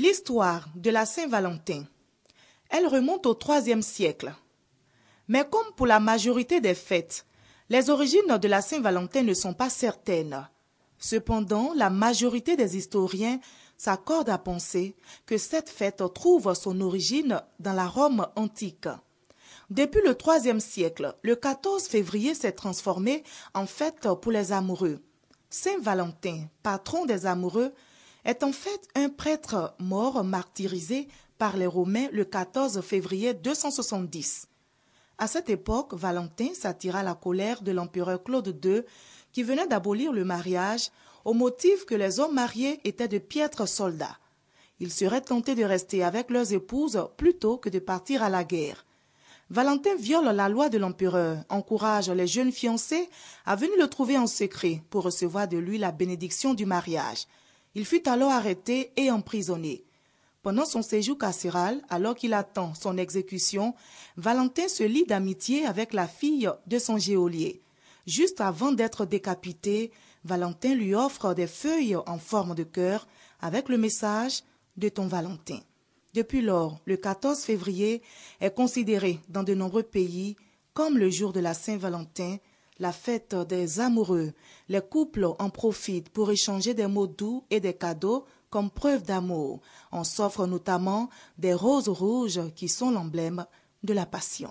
L'histoire de la Saint-Valentin, elle remonte au IIIe siècle. Mais comme pour la majorité des fêtes, les origines de la Saint-Valentin ne sont pas certaines. Cependant, la majorité des historiens s'accordent à penser que cette fête trouve son origine dans la Rome antique. Depuis le IIIe siècle, le 14 février s'est transformé en fête pour les amoureux. Saint Valentin, patron des amoureux, est en fait un prêtre mort martyrisé par les Romains le 14 février 270. À cette époque, Valentin s'attira la colère de l'empereur Claude II, qui venait d'abolir le mariage au motif que les hommes mariés étaient de piètres soldats. Ils seraient tentés de rester avec leurs épouses plutôt que de partir à la guerre. Valentin viole la loi de l'empereur, encourage les jeunes fiancés à venir le trouver en secret pour recevoir de lui la bénédiction du mariage. Il fut alors arrêté et emprisonné. Pendant son séjour carcéral, alors qu'il attend son exécution, Valentin se lie d'amitié avec la fille de son geôlier. Juste avant d'être décapité, Valentin lui offre des feuilles en forme de cœur avec le message de ton Valentin. Depuis lors, le 14 février est considéré dans de nombreux pays comme le jour de la Saint-Valentin la fête des amoureux. Les couples en profitent pour échanger des mots doux et des cadeaux comme preuve d'amour. On s'offre notamment des roses rouges qui sont l'emblème de la passion.